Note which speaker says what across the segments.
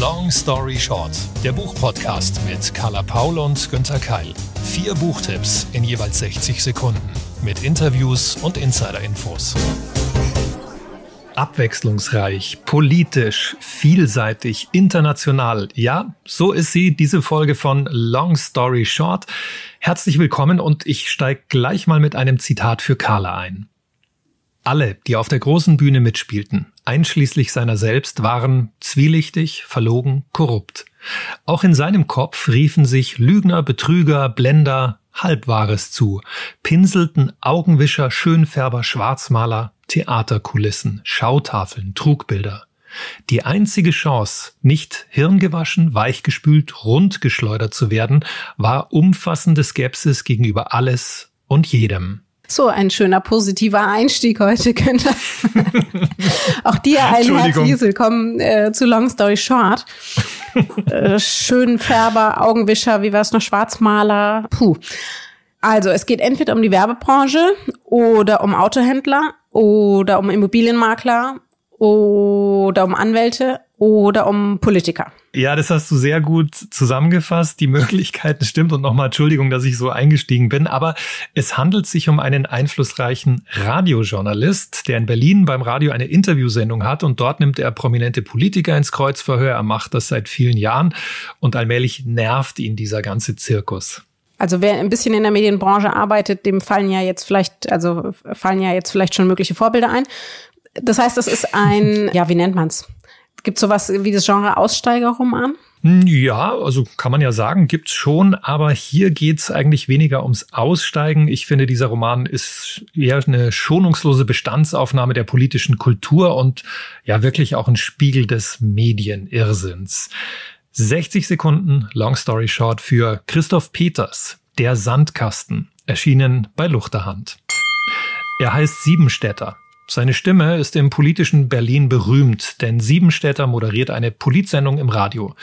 Speaker 1: Long Story Short, der Buchpodcast mit Carla Paul und Günther Keil. Vier Buchtipps in jeweils 60 Sekunden mit Interviews und Insider-Infos. Abwechslungsreich, politisch, vielseitig, international. Ja, so ist sie, diese Folge von Long Story Short. Herzlich willkommen und ich steige gleich mal mit einem Zitat für Carla ein. Alle, die auf der großen Bühne mitspielten, einschließlich seiner selbst, waren zwielichtig, verlogen, korrupt. Auch in seinem Kopf riefen sich Lügner, Betrüger, Blender, Halbwahres zu, pinselten Augenwischer, Schönfärber, Schwarzmaler, Theaterkulissen, Schautafeln, Trugbilder. Die einzige Chance, nicht hirngewaschen, weichgespült, rundgeschleudert zu werden, war umfassende Skepsis gegenüber alles und
Speaker 2: jedem. So ein schöner positiver Einstieg heute, Günther. Auch dir ein herzliches Willkommen äh, zu Long Story Short. äh, Färber, Augenwischer, wie war es noch, Schwarzmaler. Puh. Also, es geht entweder um die Werbebranche oder um Autohändler oder um Immobilienmakler oder um Anwälte oder um Politiker.
Speaker 1: Ja, das hast du sehr gut zusammengefasst. Die Möglichkeiten stimmt und nochmal Entschuldigung, dass ich so eingestiegen bin, aber es handelt sich um einen einflussreichen Radiojournalist, der in Berlin beim Radio eine Interviewsendung hat und dort nimmt er prominente Politiker ins Kreuzverhör. Er macht das seit vielen Jahren und allmählich nervt ihn dieser ganze Zirkus.
Speaker 2: Also wer ein bisschen in der Medienbranche arbeitet, dem fallen ja jetzt vielleicht, also fallen ja jetzt vielleicht schon mögliche Vorbilder ein. Das heißt, das ist ein, ja, wie nennt man es? gibt sowas wie das Genre Aussteigerroman?
Speaker 1: Ja, also kann man ja sagen, gibt's schon, aber hier geht's eigentlich weniger ums Aussteigen. Ich finde, dieser Roman ist eher eine schonungslose Bestandsaufnahme der politischen Kultur und ja wirklich auch ein Spiegel des Medienirrsinns. 60 Sekunden, Long Story Short, für Christoph Peters, Der Sandkasten, erschienen bei Luchterhand. Er heißt Siebenstädter seine Stimme ist im politischen Berlin berühmt, denn Siebenstädter moderiert eine Politsendung im Radio.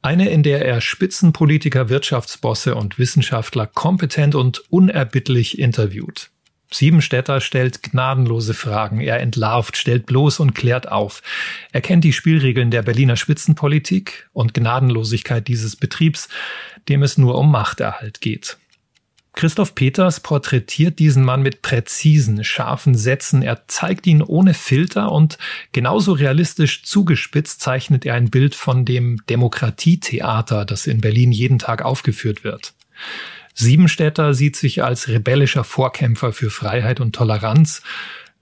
Speaker 1: Eine, in der er Spitzenpolitiker, Wirtschaftsbosse und Wissenschaftler kompetent und unerbittlich interviewt. Siebenstädter stellt gnadenlose Fragen. Er entlarvt, stellt bloß und klärt auf. Er kennt die Spielregeln der Berliner Spitzenpolitik und Gnadenlosigkeit dieses Betriebs, dem es nur um Machterhalt geht. Christoph Peters porträtiert diesen Mann mit präzisen, scharfen Sätzen. Er zeigt ihn ohne Filter und genauso realistisch zugespitzt zeichnet er ein Bild von dem Demokratietheater, das in Berlin jeden Tag aufgeführt wird. Siebenstädter sieht sich als rebellischer Vorkämpfer für Freiheit und Toleranz.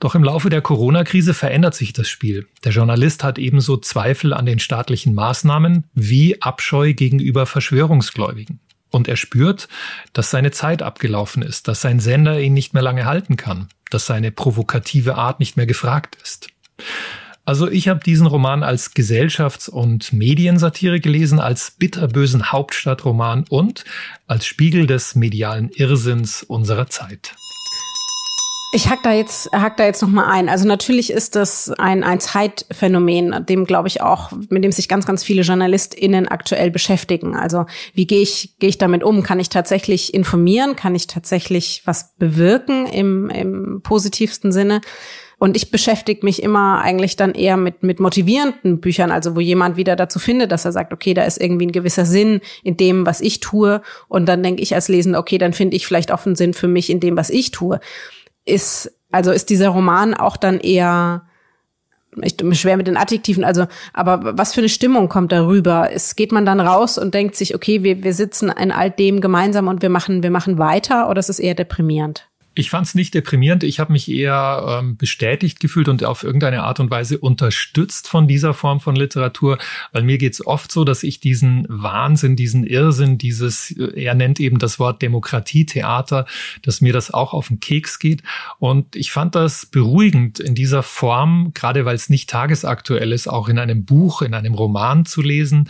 Speaker 1: Doch im Laufe der Corona-Krise verändert sich das Spiel. Der Journalist hat ebenso Zweifel an den staatlichen Maßnahmen wie Abscheu gegenüber Verschwörungsgläubigen. Und er spürt, dass seine Zeit abgelaufen ist, dass sein Sender ihn nicht mehr lange halten kann, dass seine provokative Art nicht mehr gefragt ist. Also ich habe diesen Roman als Gesellschafts- und Mediensatire gelesen, als bitterbösen Hauptstadtroman und als Spiegel des medialen Irrsinns unserer Zeit.
Speaker 2: Ich hack da jetzt, hack da jetzt nochmal ein. Also natürlich ist das ein, ein Zeitphänomen, dem glaube ich auch, mit dem sich ganz, ganz viele JournalistInnen aktuell beschäftigen. Also wie gehe ich, gehe ich damit um? Kann ich tatsächlich informieren? Kann ich tatsächlich was bewirken im, im positivsten Sinne? Und ich beschäftige mich immer eigentlich dann eher mit, mit motivierenden Büchern, also wo jemand wieder dazu findet, dass er sagt, okay, da ist irgendwie ein gewisser Sinn in dem, was ich tue. Und dann denke ich als Lesende, okay, dann finde ich vielleicht auch einen Sinn für mich in dem, was ich tue ist, also ist dieser Roman auch dann eher ich bin schwer mit den Adjektiven, also, aber was für eine Stimmung kommt darüber? Es geht man dann raus und denkt sich, okay, wir, wir sitzen in all dem gemeinsam und wir machen, wir machen weiter oder ist es eher deprimierend?
Speaker 1: Ich fand es nicht deprimierend. Ich habe mich eher ähm, bestätigt gefühlt und auf irgendeine Art und Weise unterstützt von dieser Form von Literatur, weil mir geht's oft so, dass ich diesen Wahnsinn, diesen Irrsinn, dieses, äh, er nennt eben das Wort Demokratietheater, dass mir das auch auf den Keks geht. Und ich fand das beruhigend in dieser Form, gerade weil es nicht tagesaktuell ist, auch in einem Buch, in einem Roman zu lesen,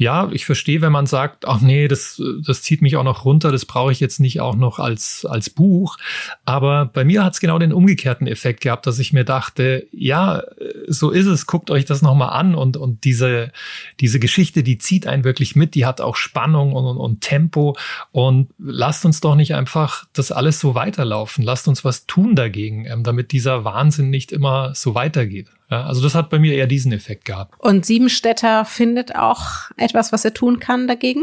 Speaker 1: ja, ich verstehe, wenn man sagt, ach nee, das, das zieht mich auch noch runter, das brauche ich jetzt nicht auch noch als, als Buch. Aber bei mir hat es genau den umgekehrten Effekt gehabt, dass ich mir dachte, ja, so ist es, guckt euch das nochmal an und, und diese, diese Geschichte, die zieht einen wirklich mit, die hat auch Spannung und, und, und Tempo und lasst uns doch nicht einfach das alles so weiterlaufen, lasst uns was tun dagegen, ähm, damit dieser Wahnsinn nicht immer so weitergeht. Also das hat bei mir eher diesen Effekt gehabt.
Speaker 2: Und Siebenstädter findet auch etwas, was er tun kann dagegen?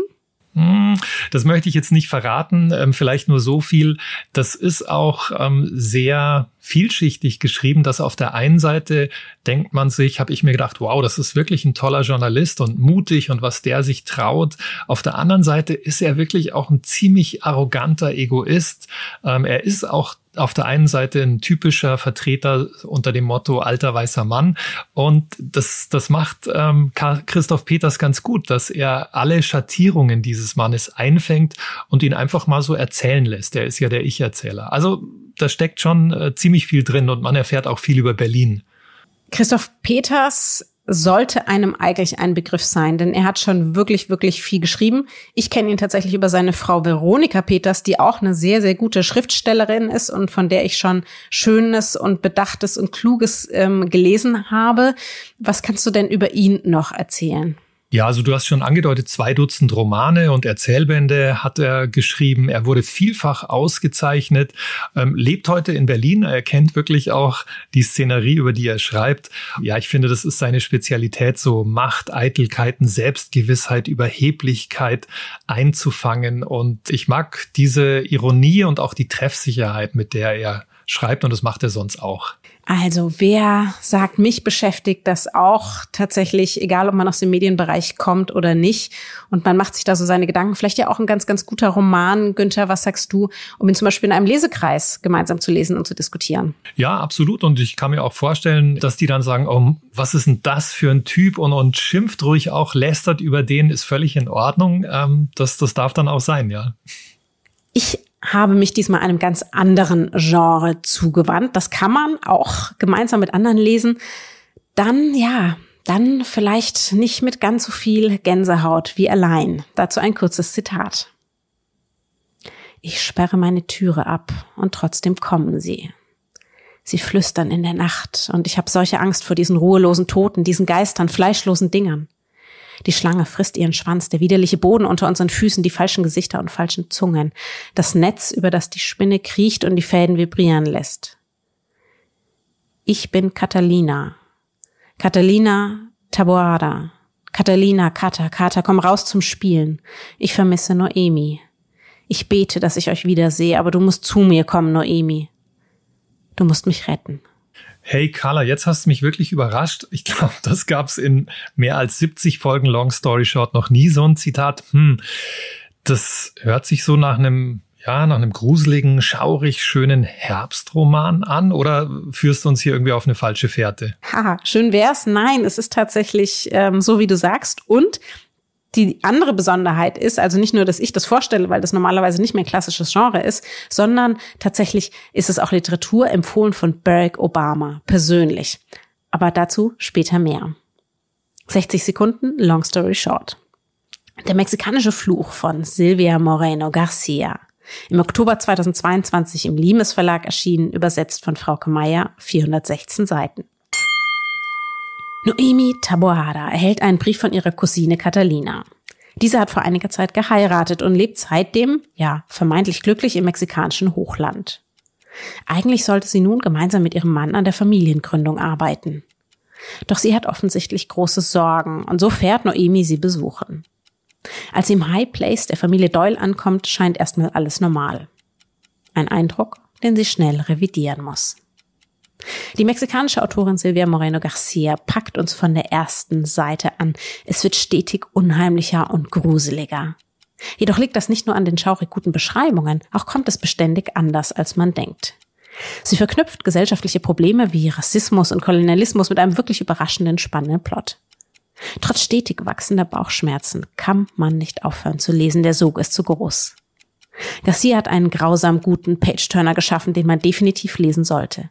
Speaker 2: Hm,
Speaker 1: das möchte ich jetzt nicht verraten, ähm, vielleicht nur so viel. Das ist auch ähm, sehr vielschichtig geschrieben, dass auf der einen Seite denkt man sich, habe ich mir gedacht, wow, das ist wirklich ein toller Journalist und mutig und was der sich traut. Auf der anderen Seite ist er wirklich auch ein ziemlich arroganter Egoist. Ähm, er ist auch auf der einen Seite ein typischer Vertreter unter dem Motto alter weißer Mann. Und das, das macht ähm, Christoph Peters ganz gut, dass er alle Schattierungen dieses Mannes einfängt und ihn einfach mal so erzählen lässt. Er ist ja der Ich-Erzähler. Also da steckt schon äh, ziemlich viel drin und man erfährt auch viel über Berlin.
Speaker 2: Christoph Peters sollte einem eigentlich ein Begriff sein, denn er hat schon wirklich, wirklich viel geschrieben. Ich kenne ihn tatsächlich über seine Frau Veronika Peters, die auch eine sehr, sehr gute Schriftstellerin ist und von der ich schon Schönes und Bedachtes und Kluges ähm, gelesen habe. Was kannst du denn über ihn noch erzählen?
Speaker 1: Ja, also du hast schon angedeutet, zwei Dutzend Romane und Erzählbände hat er geschrieben. Er wurde vielfach ausgezeichnet, ähm, lebt heute in Berlin. Er kennt wirklich auch die Szenerie, über die er schreibt. Ja, ich finde, das ist seine Spezialität, so Macht, Eitelkeiten, Selbstgewissheit, Überheblichkeit einzufangen. Und ich mag diese Ironie und auch die Treffsicherheit, mit der er schreibt und das macht er sonst auch.
Speaker 2: Also wer sagt, mich beschäftigt das auch tatsächlich, egal ob man aus dem Medienbereich kommt oder nicht. Und man macht sich da so seine Gedanken. Vielleicht ja auch ein ganz, ganz guter Roman, Günther, was sagst du, um ihn zum Beispiel in einem Lesekreis gemeinsam zu lesen und zu diskutieren?
Speaker 1: Ja, absolut. Und ich kann mir auch vorstellen, dass die dann sagen, oh, was ist denn das für ein Typ und, und schimpft ruhig auch, lästert über den, ist völlig in Ordnung. Ähm, das, das darf dann auch sein, ja.
Speaker 2: Ich habe mich diesmal einem ganz anderen Genre zugewandt. Das kann man auch gemeinsam mit anderen lesen. Dann, ja, dann vielleicht nicht mit ganz so viel Gänsehaut wie allein. Dazu ein kurzes Zitat. Ich sperre meine Türe ab und trotzdem kommen sie. Sie flüstern in der Nacht und ich habe solche Angst vor diesen ruhelosen Toten, diesen Geistern, fleischlosen Dingern. Die Schlange frisst ihren Schwanz, der widerliche Boden unter unseren Füßen, die falschen Gesichter und falschen Zungen, das Netz, über das die Spinne kriecht und die Fäden vibrieren lässt. Ich bin Catalina. Catalina Taboada. Catalina, Kata, Kata, komm raus zum Spielen. Ich vermisse Noemi. Ich bete, dass ich euch wiedersehe, aber du musst zu mir kommen, Noemi. Du musst mich retten.
Speaker 1: Hey Carla, jetzt hast du mich wirklich überrascht. Ich glaube, das gab es in mehr als 70 Folgen Long Story Short noch nie so ein Zitat. Hm, das hört sich so nach einem ja, nach einem gruseligen, schaurig schönen Herbstroman an oder führst du uns hier irgendwie auf eine falsche Fährte?
Speaker 2: Haha, schön wär's. Nein, es ist tatsächlich ähm, so, wie du sagst. Und die andere Besonderheit ist, also nicht nur, dass ich das vorstelle, weil das normalerweise nicht mehr ein klassisches Genre ist, sondern tatsächlich ist es auch Literatur empfohlen von Barack Obama persönlich. Aber dazu später mehr. 60 Sekunden, long story short. Der mexikanische Fluch von Silvia Moreno Garcia. Im Oktober 2022 im Limes Verlag erschienen, übersetzt von Frau Kemeyer, 416 Seiten. Noemi Taboada erhält einen Brief von ihrer Cousine Catalina. Diese hat vor einiger Zeit geheiratet und lebt seitdem, ja, vermeintlich glücklich im mexikanischen Hochland. Eigentlich sollte sie nun gemeinsam mit ihrem Mann an der Familiengründung arbeiten. Doch sie hat offensichtlich große Sorgen und so fährt Noemi sie besuchen. Als sie im High Place der Familie Doyle ankommt, scheint erstmal alles normal. Ein Eindruck, den sie schnell revidieren muss. Die mexikanische Autorin Silvia Moreno Garcia packt uns von der ersten Seite an. Es wird stetig unheimlicher und gruseliger. Jedoch liegt das nicht nur an den schaurig guten Beschreibungen, auch kommt es beständig anders, als man denkt. Sie verknüpft gesellschaftliche Probleme wie Rassismus und Kolonialismus mit einem wirklich überraschenden, spannenden Plot. Trotz stetig wachsender Bauchschmerzen kann man nicht aufhören zu lesen, der Sog ist zu groß. Garcia hat einen grausam guten Page-Turner geschaffen, den man definitiv lesen sollte.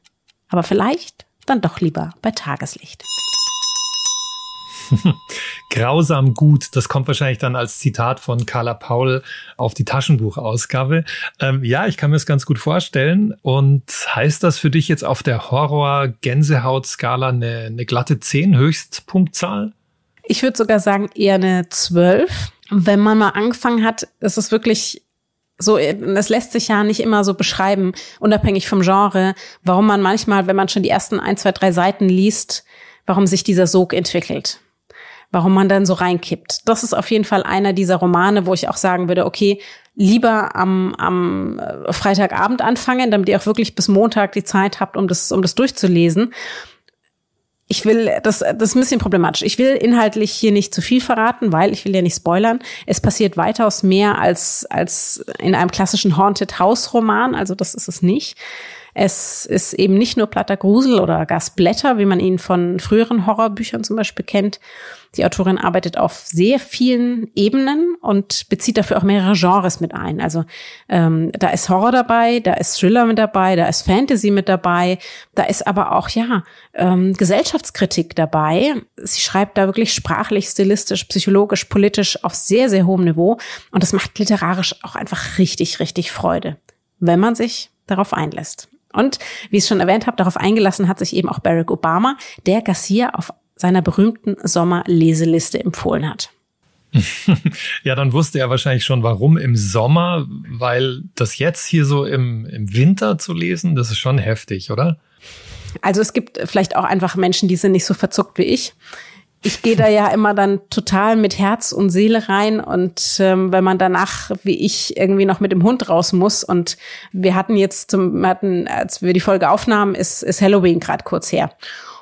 Speaker 2: Aber vielleicht dann doch lieber bei Tageslicht.
Speaker 1: Grausam gut, das kommt wahrscheinlich dann als Zitat von Carla Paul auf die Taschenbuchausgabe. Ähm, ja, ich kann mir das ganz gut vorstellen. Und heißt das für dich jetzt auf der Horror-Gänsehaut-Skala eine, eine glatte 10 Höchstpunktzahl?
Speaker 2: Ich würde sogar sagen eher eine 12. Wenn man mal angefangen hat, ist es wirklich so, es äh, lässt sich ja nicht immer so beschreiben, unabhängig vom Genre, warum man manchmal, wenn man schon die ersten ein, zwei, drei Seiten liest, warum sich dieser Sog entwickelt. Warum man dann so reinkippt. Das ist auf jeden Fall einer dieser Romane, wo ich auch sagen würde, okay, lieber am, am äh, Freitagabend anfangen, damit ihr auch wirklich bis Montag die Zeit habt, um das, um das durchzulesen ich will, das, das ist ein bisschen problematisch. Ich will inhaltlich hier nicht zu viel verraten, weil ich will ja nicht spoilern. Es passiert weitaus mehr als, als in einem klassischen Haunted House Roman, also das ist es nicht. Es ist eben nicht nur platter Grusel oder Gasblätter, wie man ihn von früheren Horrorbüchern zum Beispiel kennt. Die Autorin arbeitet auf sehr vielen Ebenen und bezieht dafür auch mehrere Genres mit ein. Also ähm, da ist Horror dabei, da ist Thriller mit dabei, da ist Fantasy mit dabei, da ist aber auch ja ähm, Gesellschaftskritik dabei. Sie schreibt da wirklich sprachlich, stilistisch, psychologisch, politisch auf sehr sehr hohem Niveau und das macht literarisch auch einfach richtig richtig Freude, wenn man sich darauf einlässt. Und wie ich schon erwähnt habe, darauf eingelassen hat sich eben auch Barack Obama, der Garcia auf seiner berühmten Sommerleseliste empfohlen hat.
Speaker 1: ja, dann wusste er wahrscheinlich schon, warum im Sommer, weil das jetzt hier so im, im Winter zu lesen, das ist schon heftig, oder?
Speaker 2: Also es gibt vielleicht auch einfach Menschen, die sind nicht so verzuckt wie ich ich gehe da ja immer dann total mit Herz und Seele rein und ähm, wenn man danach, wie ich, irgendwie noch mit dem Hund raus muss und wir hatten jetzt zum, wir hatten, als wir die Folge aufnahmen, ist, ist Halloween gerade kurz her.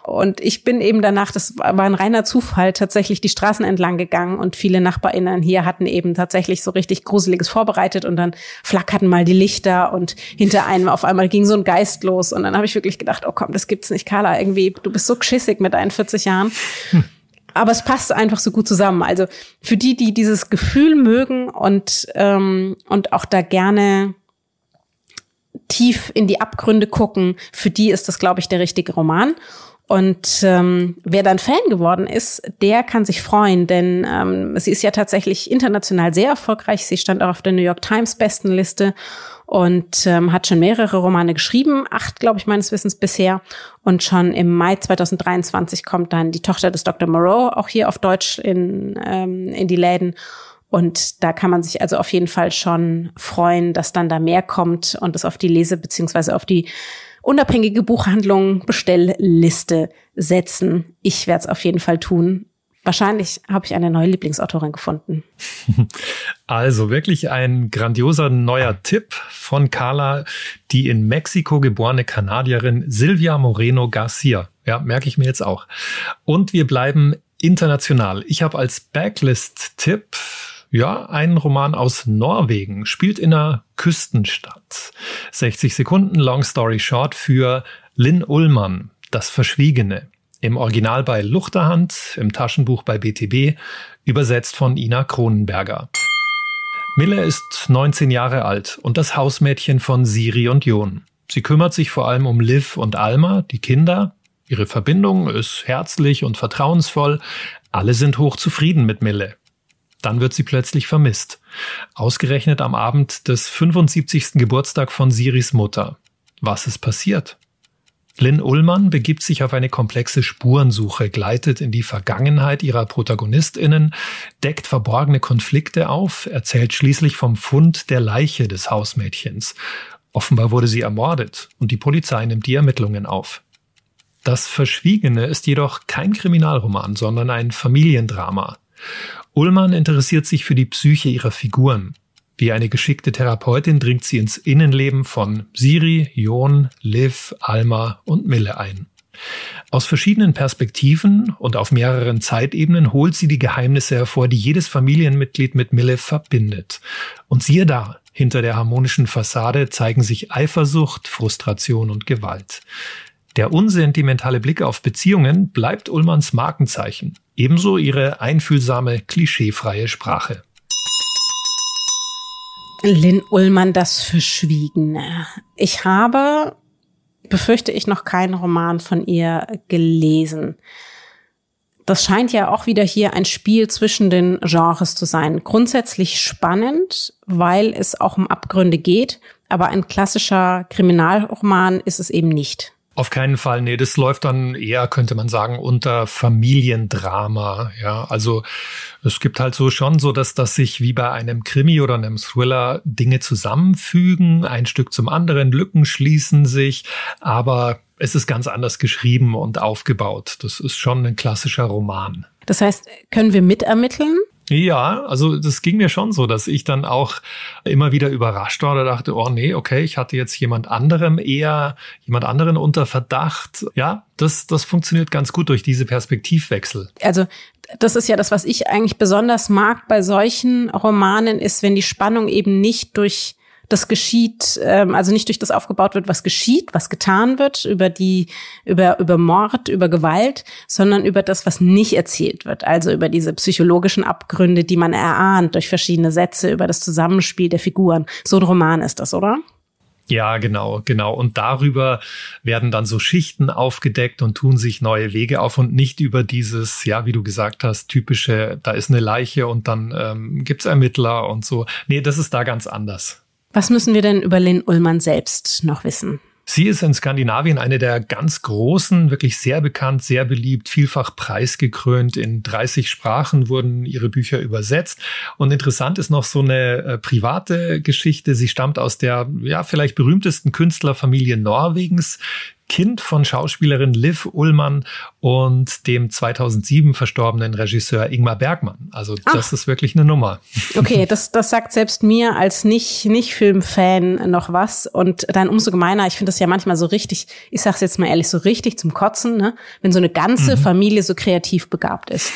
Speaker 2: Und ich bin eben danach, das war ein reiner Zufall, tatsächlich die Straßen entlang gegangen und viele NachbarInnen hier hatten eben tatsächlich so richtig Gruseliges vorbereitet und dann flackerten mal die Lichter und hinter einem auf einmal ging so ein Geist los und dann habe ich wirklich gedacht, oh komm, das gibt's nicht, Carla, irgendwie, du bist so geschissig mit 41 Jahren. Hm aber es passt einfach so gut zusammen. Also für die, die dieses Gefühl mögen und, ähm, und auch da gerne tief in die Abgründe gucken, für die ist das, glaube ich, der richtige Roman. Und ähm, wer dann Fan geworden ist, der kann sich freuen, denn ähm, sie ist ja tatsächlich international sehr erfolgreich. Sie stand auch auf der New York Times Bestenliste und ähm, hat schon mehrere Romane geschrieben, acht, glaube ich, meines Wissens bisher. Und schon im Mai 2023 kommt dann die Tochter des Dr. Moreau auch hier auf Deutsch in, ähm, in die Läden. Und da kann man sich also auf jeden Fall schon freuen, dass dann da mehr kommt und es auf die Lese- beziehungsweise auf die unabhängige Buchhandlung Bestellliste setzen. Ich werde es auf jeden Fall tun Wahrscheinlich habe ich eine neue Lieblingsautorin gefunden.
Speaker 1: Also wirklich ein grandioser neuer Tipp von Carla, die in Mexiko geborene Kanadierin Silvia Moreno Garcia. Ja, merke ich mir jetzt auch. Und wir bleiben international. Ich habe als Backlist-Tipp ja, ein Roman aus Norwegen, spielt in einer Küstenstadt. 60 Sekunden, Long Story Short für Lynn Ullmann, Das Verschwiegene. Im Original bei Luchterhand, im Taschenbuch bei BTB, übersetzt von Ina Kronenberger. Miller ist 19 Jahre alt und das Hausmädchen von Siri und Jon. Sie kümmert sich vor allem um Liv und Alma, die Kinder. Ihre Verbindung ist herzlich und vertrauensvoll. Alle sind hoch zufrieden mit Mille. Dann wird sie plötzlich vermisst. Ausgerechnet am Abend des 75. Geburtstag von Siris Mutter. Was ist passiert? Lynn Ullmann begibt sich auf eine komplexe Spurensuche, gleitet in die Vergangenheit ihrer Protagonistinnen, deckt verborgene Konflikte auf, erzählt schließlich vom Fund der Leiche des Hausmädchens. Offenbar wurde sie ermordet und die Polizei nimmt die Ermittlungen auf. Das Verschwiegene ist jedoch kein Kriminalroman, sondern ein Familiendrama. Ullmann interessiert sich für die Psyche ihrer Figuren, wie eine geschickte Therapeutin dringt sie ins Innenleben von Siri, Jon, Liv, Alma und Mille ein. Aus verschiedenen Perspektiven und auf mehreren Zeitebenen holt sie die Geheimnisse hervor, die jedes Familienmitglied mit Mille verbindet. Und siehe da, hinter der harmonischen Fassade zeigen sich Eifersucht, Frustration und Gewalt. Der unsentimentale Blick auf Beziehungen bleibt Ullmanns Markenzeichen, ebenso ihre einfühlsame, klischeefreie Sprache.
Speaker 2: Lynn Ullmann das Verschwiegene. Ne? Ich habe, befürchte ich, noch keinen Roman von ihr gelesen. Das scheint ja auch wieder hier ein Spiel zwischen den Genres zu sein. Grundsätzlich spannend, weil es auch um Abgründe geht, aber ein klassischer Kriminalroman ist es eben nicht.
Speaker 1: Auf keinen Fall, nee, das läuft dann eher, könnte man sagen, unter Familiendrama. Ja, also es gibt halt so schon so, dass das sich wie bei einem Krimi oder einem Thriller Dinge zusammenfügen, ein Stück zum anderen, Lücken schließen sich, aber es ist ganz anders geschrieben und aufgebaut. Das ist schon ein klassischer Roman.
Speaker 2: Das heißt, können wir mitermitteln?
Speaker 1: Ja, also das ging mir schon so, dass ich dann auch immer wieder überrascht war oder dachte, oh nee, okay, ich hatte jetzt jemand anderem eher, jemand anderen unter Verdacht. Ja, das, das funktioniert ganz gut durch diese Perspektivwechsel.
Speaker 2: Also das ist ja das, was ich eigentlich besonders mag bei solchen Romanen, ist, wenn die Spannung eben nicht durch das geschieht, ähm, also nicht durch das aufgebaut wird, was geschieht, was getan wird, über die, über, über Mord, über Gewalt, sondern über das, was nicht erzählt wird. Also über diese psychologischen Abgründe, die man erahnt durch verschiedene Sätze, über das Zusammenspiel der Figuren. So ein Roman ist das, oder?
Speaker 1: Ja, genau, genau. Und darüber werden dann so Schichten aufgedeckt und tun sich neue Wege auf und nicht über dieses, ja, wie du gesagt hast, typische, da ist eine Leiche und dann ähm, es Ermittler und so. Nee, das ist da ganz anders.
Speaker 2: Was müssen wir denn über Lynn Ullmann selbst noch wissen?
Speaker 1: Sie ist in Skandinavien eine der ganz großen, wirklich sehr bekannt, sehr beliebt, vielfach preisgekrönt. In 30 Sprachen wurden ihre Bücher übersetzt. Und interessant ist noch so eine äh, private Geschichte. Sie stammt aus der, ja, vielleicht berühmtesten Künstlerfamilie Norwegens. Kind von Schauspielerin Liv Ullmann und dem 2007 verstorbenen Regisseur Ingmar Bergmann. Also Ach. das ist wirklich eine Nummer.
Speaker 2: Okay, das, das sagt selbst mir als nicht, nicht Filmfan noch was und dann umso gemeiner. Ich finde das ja manchmal so richtig, ich sag's jetzt mal ehrlich, so richtig zum Kotzen, ne? wenn so eine ganze mhm. Familie so kreativ begabt ist.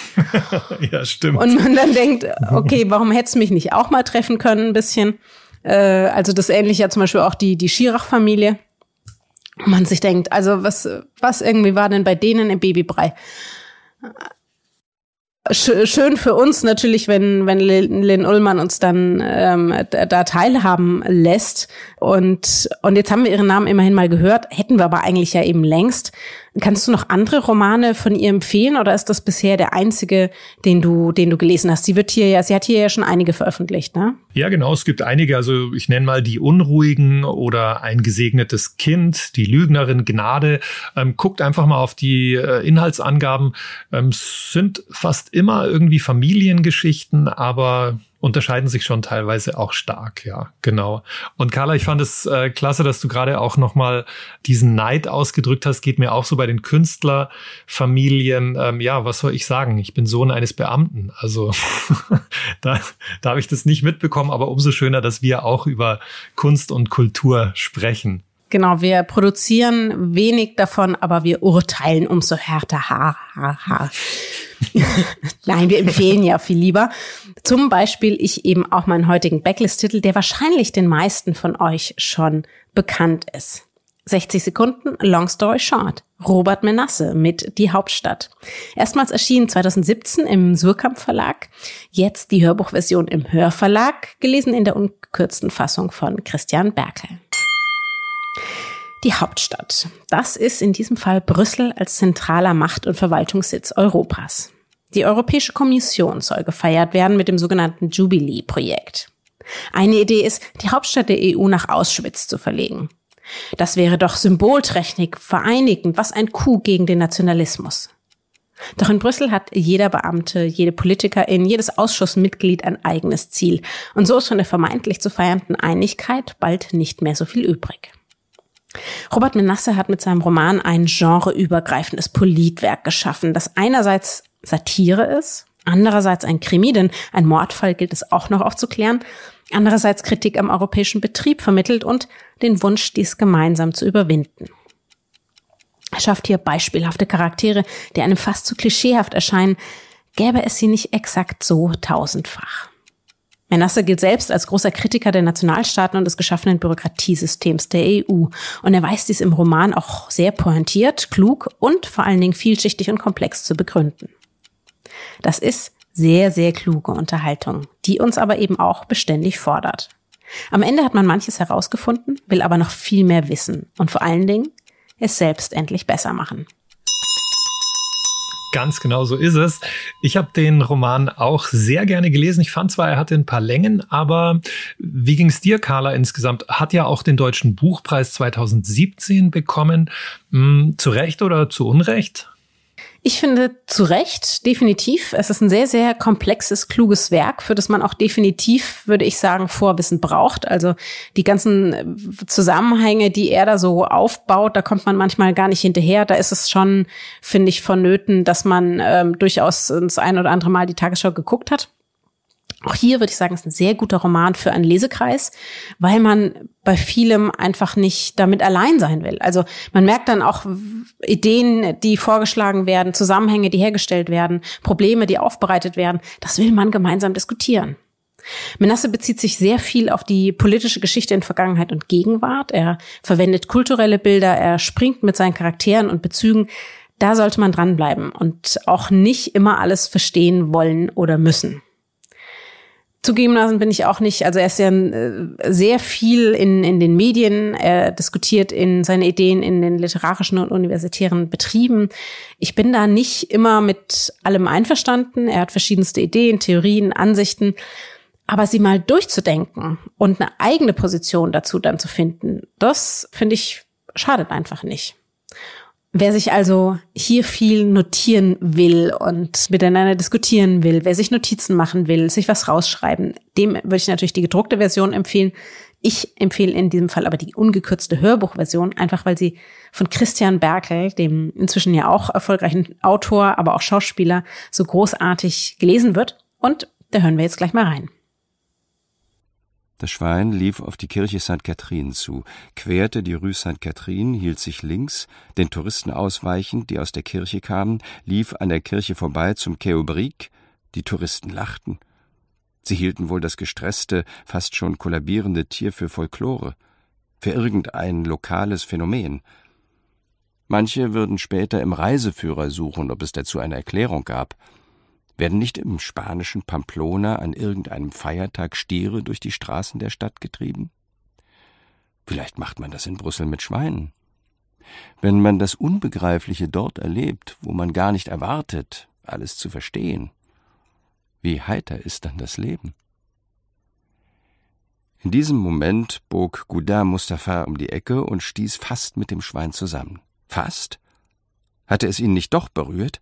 Speaker 1: ja, stimmt. Und man dann denkt,
Speaker 2: okay, warum hätt's mich nicht auch mal treffen können ein bisschen? Äh, also das ähnliche ja zum Beispiel auch die, die Schirach-Familie man sich denkt, also was, was irgendwie war denn bei denen im Babybrei? schön für uns natürlich, wenn, wenn Lynn Ullmann uns dann ähm, da teilhaben lässt. Und, und jetzt haben wir ihren Namen immerhin mal gehört, hätten wir aber eigentlich ja eben längst. Kannst du noch andere Romane von ihr empfehlen oder ist das bisher der einzige, den du, den du gelesen hast? Sie wird hier ja, sie hat hier ja schon einige veröffentlicht, ne?
Speaker 1: Ja, genau. Es gibt einige. Also ich nenne mal die Unruhigen oder ein gesegnetes Kind, die Lügnerin Gnade. Ähm, guckt einfach mal auf die äh, Inhaltsangaben. Ähm, sind fast immer irgendwie Familiengeschichten, aber unterscheiden sich schon teilweise auch stark, ja, genau. Und Carla, ich fand es äh, klasse, dass du gerade auch nochmal diesen Neid ausgedrückt hast. Geht mir auch so bei den Künstlerfamilien. Ähm, ja, was soll ich sagen? Ich bin Sohn eines Beamten. Also da, da habe ich das nicht mitbekommen, aber umso schöner, dass wir auch über Kunst und Kultur sprechen.
Speaker 2: Genau, wir produzieren wenig davon, aber wir urteilen umso härter. Ha, ha, ha. Nein, wir empfehlen ja viel lieber. Zum Beispiel ich eben auch meinen heutigen Backlist-Titel, der wahrscheinlich den meisten von euch schon bekannt ist. 60 Sekunden, Long Story Short. Robert Menasse mit Die Hauptstadt. Erstmals erschien 2017 im Surkamp Verlag, jetzt die Hörbuchversion im Hörverlag, gelesen in der ungekürzten Fassung von Christian Berkel. Die Hauptstadt. Das ist in diesem Fall Brüssel als zentraler Macht- und Verwaltungssitz Europas. Die Europäische Kommission soll gefeiert werden mit dem sogenannten Jubilee-Projekt. Eine Idee ist, die Hauptstadt der EU nach Auschwitz zu verlegen. Das wäre doch symbolträchtig, vereinigend, was ein Coup gegen den Nationalismus. Doch in Brüssel hat jeder Beamte, jede Politikerin, jedes Ausschussmitglied ein eigenes Ziel. Und so ist von der vermeintlich zu feiernden Einigkeit bald nicht mehr so viel übrig. Robert Menasse hat mit seinem Roman ein genreübergreifendes Politwerk geschaffen, das einerseits Satire ist, andererseits ein Krimi, denn ein Mordfall gilt es auch noch aufzuklären, andererseits Kritik am europäischen Betrieb vermittelt und den Wunsch, dies gemeinsam zu überwinden. Er schafft hier beispielhafte Charaktere, die einem fast zu klischeehaft erscheinen, gäbe es sie nicht exakt so tausendfach. Menasse gilt selbst als großer Kritiker der Nationalstaaten und des geschaffenen Bürokratiesystems der EU. Und er weiß dies im Roman auch sehr pointiert, klug und vor allen Dingen vielschichtig und komplex zu begründen. Das ist sehr, sehr kluge Unterhaltung, die uns aber eben auch beständig fordert. Am Ende hat man manches herausgefunden, will aber noch viel mehr wissen und vor allen Dingen es selbst endlich besser machen.
Speaker 1: Ganz genau so ist es. Ich habe den Roman auch sehr gerne gelesen. Ich fand zwar, er hatte ein paar Längen, aber wie ging es dir, Carla, insgesamt? Hat ja auch den Deutschen Buchpreis 2017 bekommen. Hm, zu Recht oder zu Unrecht?
Speaker 2: Ich finde zu Recht, definitiv. Es ist ein sehr, sehr komplexes, kluges Werk, für das man auch definitiv, würde ich sagen, Vorwissen braucht. Also die ganzen äh, Zusammenhänge, die er da so aufbaut, da kommt man manchmal gar nicht hinterher. Da ist es schon, finde ich, vonnöten, dass man ähm, durchaus das ein oder andere Mal die Tagesschau geguckt hat. Auch hier würde ich sagen, ist ein sehr guter Roman für einen Lesekreis, weil man bei vielem einfach nicht damit allein sein will. Also man merkt dann auch Ideen, die vorgeschlagen werden, Zusammenhänge, die hergestellt werden, Probleme, die aufbereitet werden. Das will man gemeinsam diskutieren. Menasse bezieht sich sehr viel auf die politische Geschichte in Vergangenheit und Gegenwart. Er verwendet kulturelle Bilder, er springt mit seinen Charakteren und Bezügen. Da sollte man dranbleiben und auch nicht immer alles verstehen wollen oder müssen. Zugegebenermaßen bin ich auch nicht, also er ist ja äh, sehr viel in, in den Medien, er diskutiert in seine Ideen in den literarischen und universitären Betrieben. Ich bin da nicht immer mit allem einverstanden. Er hat verschiedenste Ideen, Theorien, Ansichten. Aber sie mal durchzudenken und eine eigene Position dazu dann zu finden, das finde ich schadet einfach nicht. Wer sich also hier viel notieren will und miteinander diskutieren will, wer sich Notizen machen will, sich was rausschreiben, dem würde ich natürlich die gedruckte Version empfehlen. Ich empfehle in diesem Fall aber die ungekürzte Hörbuchversion, einfach weil sie von Christian Berkel, dem inzwischen ja auch erfolgreichen Autor, aber auch Schauspieler, so großartig gelesen wird. Und da hören wir jetzt gleich mal rein.
Speaker 3: Das Schwein lief auf die Kirche St. Catherine zu, querte die Rue St. Catherine, hielt sich links, den Touristen ausweichend, die aus der Kirche kamen, lief an der Kirche vorbei zum Quai Aubric. Die Touristen lachten. Sie hielten wohl das gestresste, fast schon kollabierende Tier für Folklore, für irgendein lokales Phänomen. Manche würden später im Reiseführer suchen, ob es dazu eine Erklärung gab. Werden nicht im spanischen Pamplona an irgendeinem Feiertag Stiere durch die Straßen der Stadt getrieben? Vielleicht macht man das in Brüssel mit Schweinen. Wenn man das Unbegreifliche dort erlebt, wo man gar nicht erwartet, alles zu verstehen, wie heiter ist dann das Leben? In diesem Moment bog Gouda Mustafa um die Ecke und stieß fast mit dem Schwein zusammen. Fast? Hatte es ihn nicht doch berührt?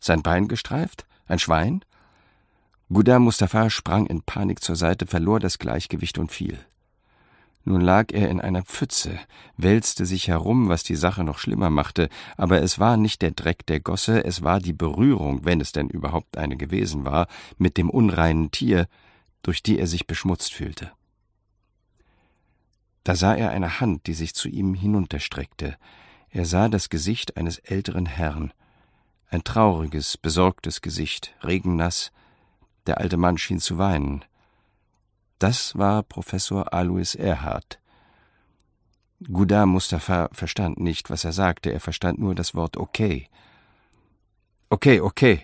Speaker 3: Sein Bein gestreift? Ein Schwein? Gouda Mustafa sprang in Panik zur Seite, verlor das Gleichgewicht und fiel. Nun lag er in einer Pfütze, wälzte sich herum, was die Sache noch schlimmer machte, aber es war nicht der Dreck der Gosse, es war die Berührung, wenn es denn überhaupt eine gewesen war, mit dem unreinen Tier, durch die er sich beschmutzt fühlte. Da sah er eine Hand, die sich zu ihm hinunterstreckte. Er sah das Gesicht eines älteren Herrn. Ein trauriges, besorgtes Gesicht, regennass. Der alte Mann schien zu weinen. Das war Professor Alois Erhard. Goudard Mustafa verstand nicht, was er sagte, er verstand nur das Wort okay. Okay, okay,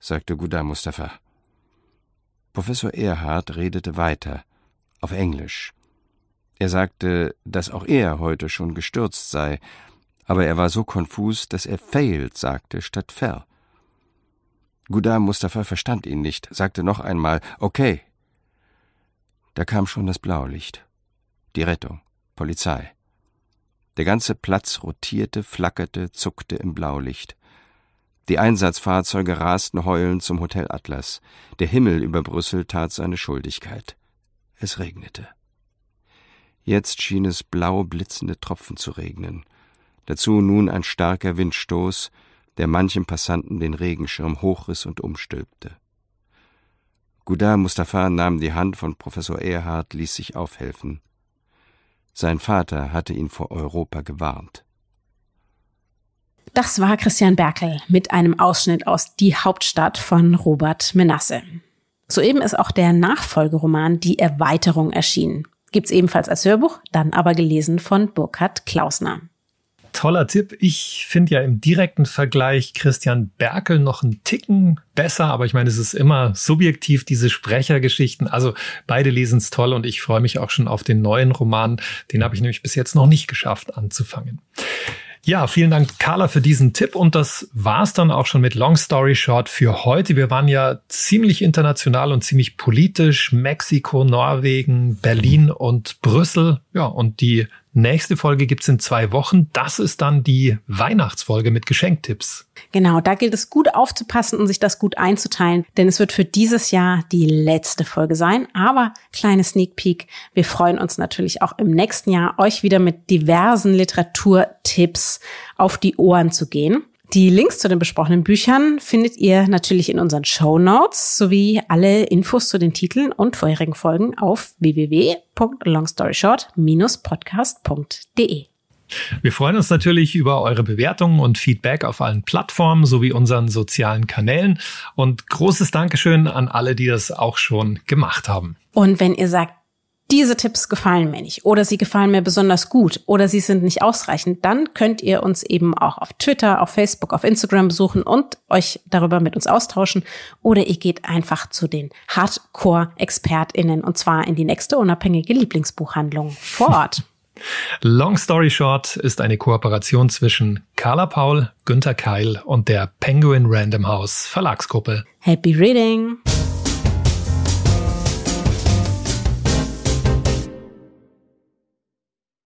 Speaker 3: sagte Goudard Mustafa. Professor Erhard redete weiter, auf Englisch. Er sagte, dass auch er heute schon gestürzt sei, aber er war so konfus, dass er failed sagte statt fell. Gudam Mustafa verstand ihn nicht, sagte noch einmal okay. Da kam schon das Blaulicht. Die Rettung, Polizei. Der ganze Platz rotierte, flackerte, zuckte im Blaulicht. Die Einsatzfahrzeuge rasten heulend zum Hotel Atlas. Der Himmel über Brüssel tat seine Schuldigkeit. Es regnete. Jetzt schien es blau blitzende Tropfen zu regnen. Dazu nun ein starker Windstoß, der manchem Passanten den Regenschirm hochriss und umstülpte. Gouda Mustafa nahm die Hand von Professor Erhard, ließ sich aufhelfen. Sein Vater hatte ihn vor Europa gewarnt.
Speaker 2: Das war Christian Berkel mit einem Ausschnitt aus Die Hauptstadt von Robert Menasse. Soeben ist auch der Nachfolgeroman Die Erweiterung erschienen. Gibt's ebenfalls als Hörbuch, dann aber gelesen von Burkhard Klausner
Speaker 1: toller Tipp. Ich finde ja im direkten Vergleich Christian Berkel noch einen Ticken besser, aber ich meine, es ist immer subjektiv, diese Sprechergeschichten. Also beide lesen es toll und ich freue mich auch schon auf den neuen Roman. Den habe ich nämlich bis jetzt noch nicht geschafft anzufangen. Ja, vielen Dank, Carla, für diesen Tipp. Und das war's dann auch schon mit Long Story Short für heute. Wir waren ja ziemlich international und ziemlich politisch. Mexiko, Norwegen, Berlin und Brüssel. Ja, und die Nächste Folge gibt's in zwei Wochen. Das ist dann die Weihnachtsfolge mit Geschenktipps.
Speaker 2: Genau, da gilt es gut aufzupassen und sich das gut einzuteilen, denn es wird für dieses Jahr die letzte Folge sein. Aber kleine Sneak Peek, wir freuen uns natürlich auch im nächsten Jahr, euch wieder mit diversen Literaturtipps auf die Ohren zu gehen. Die Links zu den besprochenen Büchern findet ihr natürlich in unseren Show Notes sowie alle Infos zu den Titeln und vorherigen Folgen auf www.longstoryshort-podcast.de.
Speaker 1: Wir freuen uns natürlich über eure Bewertungen und Feedback auf allen Plattformen sowie unseren sozialen Kanälen und großes Dankeschön an alle, die das auch schon gemacht haben.
Speaker 2: Und wenn ihr sagt, diese Tipps gefallen mir nicht oder sie gefallen mir besonders gut oder sie sind nicht ausreichend, dann könnt ihr uns eben auch auf Twitter, auf Facebook, auf Instagram besuchen und euch darüber mit uns austauschen oder ihr geht einfach zu den Hardcore-ExpertInnen und zwar in die nächste unabhängige Lieblingsbuchhandlung vor Ort.
Speaker 1: Long Story Short ist eine Kooperation zwischen Carla Paul, Günter Keil und der Penguin Random House Verlagsgruppe.
Speaker 2: Happy Reading!